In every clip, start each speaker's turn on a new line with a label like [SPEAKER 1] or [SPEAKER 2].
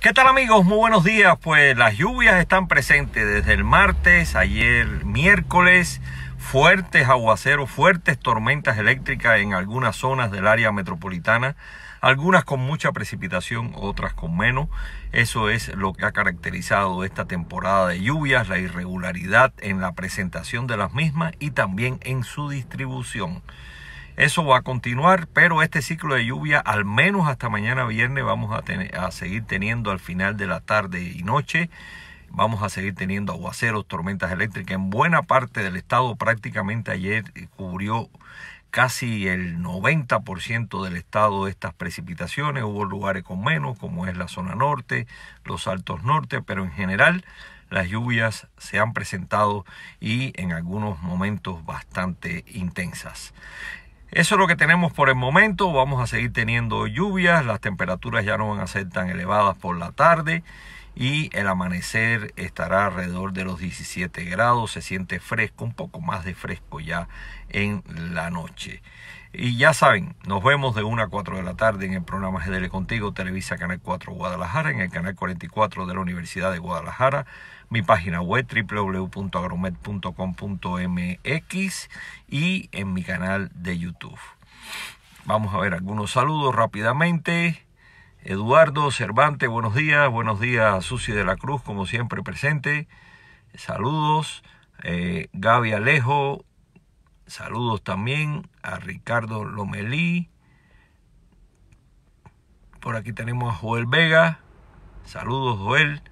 [SPEAKER 1] ¿Qué tal amigos? Muy buenos días. Pues las lluvias están presentes desde el martes, ayer miércoles, fuertes aguaceros, fuertes tormentas eléctricas en algunas zonas del área metropolitana, algunas con mucha precipitación, otras con menos. Eso es lo que ha caracterizado esta temporada de lluvias, la irregularidad en la presentación de las mismas y también en su distribución. Eso va a continuar, pero este ciclo de lluvia, al menos hasta mañana viernes, vamos a, seguir teniendo al final de la tarde y noche vamos a seguir teniendo aguaceros, tormentas eléctricas. En buena parte del estado, prácticamente ayer eh, cubrió casi el 90% del estado de estas precipitaciones. Hubo lugares con menos, como es la zona norte, los altos norte, pero en general las lluvias se han presentado y en algunos momentos bastante intensas. Eso es lo que tenemos por el momento. Vamos a seguir teniendo lluvias. Las temperaturas ya no van a ser tan elevadas por la tarde y el amanecer estará alrededor de los 17 grados, se siente fresco, un poco más de fresco ya en la noche. Y ya saben, nos vemos de 1 a 4 de la tarde en el programa GDL Contigo, Televisa Canal 4 Guadalajara, en el canal 44 de la Universidad de Guadalajara, mi página web www.agromet.com.mx y en mi canal de YouTube. Vamos a ver algunos saludos rápidamente. Eduardo Cervantes, buenos días. Buenos días, Susi de la Cruz, como siempre presente. Saludos. Eh, Gaby Alejo, saludos también. A Ricardo Lomelí. Por aquí tenemos a Joel Vega. Saludos, Joel.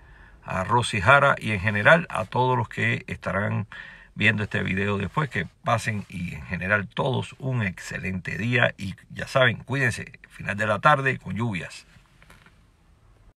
[SPEAKER 1] A Rosy Jara y en general a todos los que estarán viendo este video después. Que pasen y en general todos un excelente día. Y ya saben, cuídense, final de la tarde con lluvias.